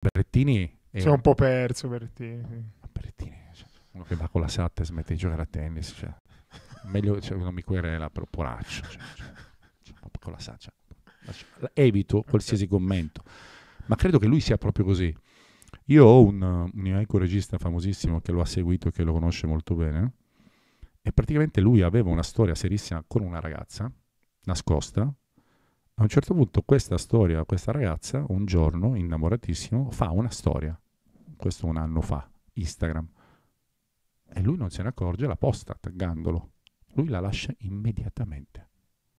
Berrettini... Era... Si è un po' perso Berrettini. Sì. Berrettini, cioè, uno che va con la satta e smette di giocare a tennis, cioè, meglio cioè, uno mi querela per poraccio, cioè, cioè, cioè con la saccia. Evito qualsiasi commento, ma credo che lui sia proprio così. Io ho un, un mio amico regista famosissimo che lo ha seguito e che lo conosce molto bene. E praticamente lui aveva una storia serissima con una ragazza nascosta a un certo punto questa storia, questa ragazza, un giorno, innamoratissimo, fa una storia. Questo un anno fa, Instagram. E lui non se ne accorge, la posta taggandolo. Lui la lascia immediatamente.